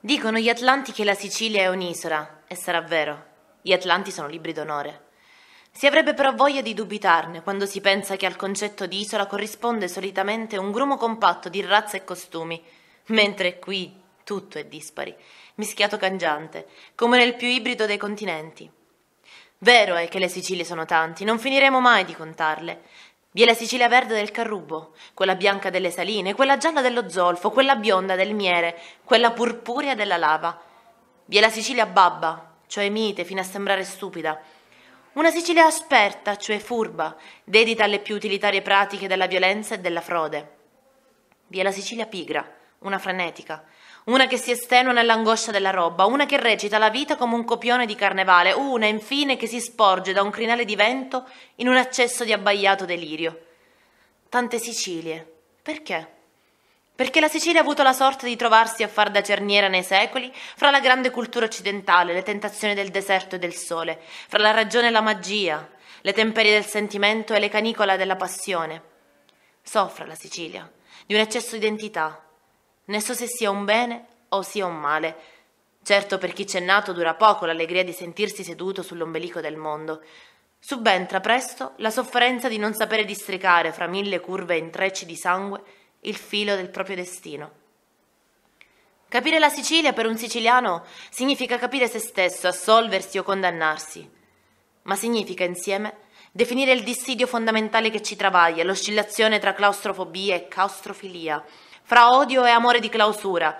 Dicono gli Atlanti che la Sicilia è un'isola, e sarà vero. Gli Atlanti sono libri d'onore. Si avrebbe però voglia di dubitarne quando si pensa che al concetto di isola corrisponde solitamente un grumo compatto di razza e costumi, mentre qui tutto è dispari, mischiato cangiante, come nel più ibrido dei continenti. Vero è che le Sicilie sono tanti, non finiremo mai di contarle, vi è la Sicilia verde del Carrubo, quella bianca delle saline, quella gialla dello zolfo, quella bionda del miere, quella purpurea della lava. Vi è la Sicilia babba, cioè mite fino a sembrare stupida. Una Sicilia asperta, cioè furba, dedita alle più utilitarie pratiche della violenza e della frode. Vi è la Sicilia pigra, una frenetica, una che si estenua nell'angoscia della roba, una che recita la vita come un copione di carnevale, una infine che si sporge da un crinale di vento in un accesso di abbaiato delirio. Tante Sicilie. Perché? Perché la Sicilia ha avuto la sorte di trovarsi a far da cerniera nei secoli fra la grande cultura occidentale, le tentazioni del deserto e del sole, fra la ragione e la magia, le temperie del sentimento e le canicola della passione. Soffra la Sicilia di un eccesso di identità, né so se sia un bene o sia un male. Certo per chi c'è nato dura poco l'allegria di sentirsi seduto sull'ombelico del mondo. Subentra presto la sofferenza di non sapere districare fra mille curve e intrecci di sangue il filo del proprio destino. Capire la Sicilia per un siciliano significa capire se stesso, assolversi o condannarsi, ma significa insieme definire il dissidio fondamentale che ci travaglia, l'oscillazione tra claustrofobia e claustrofilia, fra odio e amore di clausura,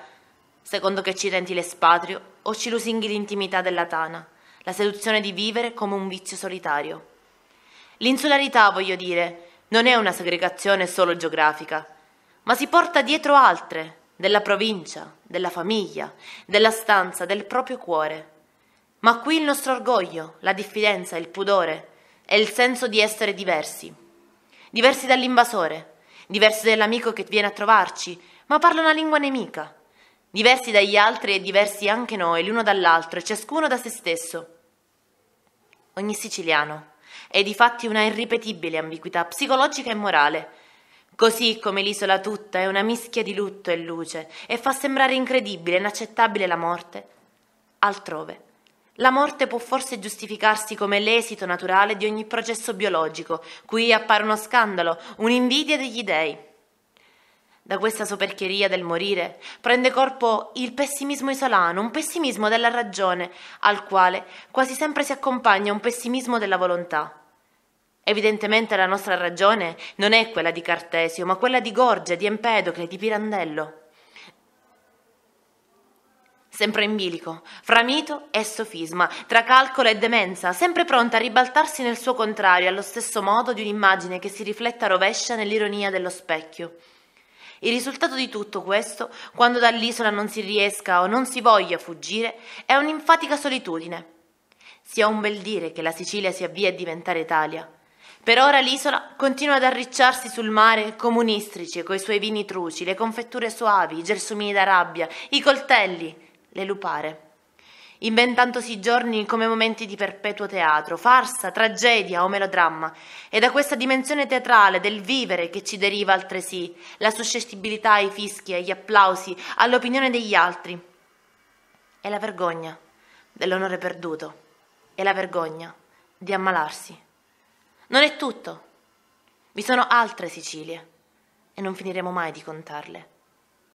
secondo che ci renti l'espatrio o ci lusinghi l'intimità della tana, la seduzione di vivere come un vizio solitario. L'insularità, voglio dire, non è una segregazione solo geografica, ma si porta dietro altre, della provincia, della famiglia, della stanza, del proprio cuore. Ma qui il nostro orgoglio, la diffidenza, il pudore e il senso di essere diversi, diversi dall'invasore, diversi dall'amico che viene a trovarci, ma parla una lingua nemica. Diversi dagli altri e diversi anche noi, l'uno dall'altro e ciascuno da se stesso. Ogni siciliano è di fatti una irripetibile ambiguità psicologica e morale, così come l'isola tutta è una mischia di lutto e luce e fa sembrare incredibile e inaccettabile la morte, altrove la morte può forse giustificarsi come l'esito naturale di ogni processo biologico, qui appare uno scandalo, un'invidia degli dei. Da questa soperchieria del morire prende corpo il pessimismo isolano, un pessimismo della ragione, al quale quasi sempre si accompagna un pessimismo della volontà. Evidentemente la nostra ragione non è quella di Cartesio, ma quella di Gorgia, di Empedocle, di Pirandello sempre in bilico, fra mito e sofisma, tra calcolo e demenza, sempre pronta a ribaltarsi nel suo contrario allo stesso modo di un'immagine che si rifletta rovescia nell'ironia dello specchio. Il risultato di tutto questo, quando dall'isola non si riesca o non si voglia fuggire, è un'infatica solitudine. Si ha un bel dire che la Sicilia si avvia a diventare Italia. Per ora l'isola continua ad arricciarsi sul mare come un coi suoi vini truci, le confetture soavi, i gelsomini d'Arabia, i coltelli, le lupare. Inventandosi giorni come momenti di perpetuo teatro, farsa, tragedia o melodramma, e da questa dimensione teatrale del vivere che ci deriva altresì la suscettibilità ai fischi, agli applausi, all'opinione degli altri. E la vergogna dell'onore perduto, e la vergogna di ammalarsi. Non è tutto. Vi sono altre Sicilie e non finiremo mai di contarle.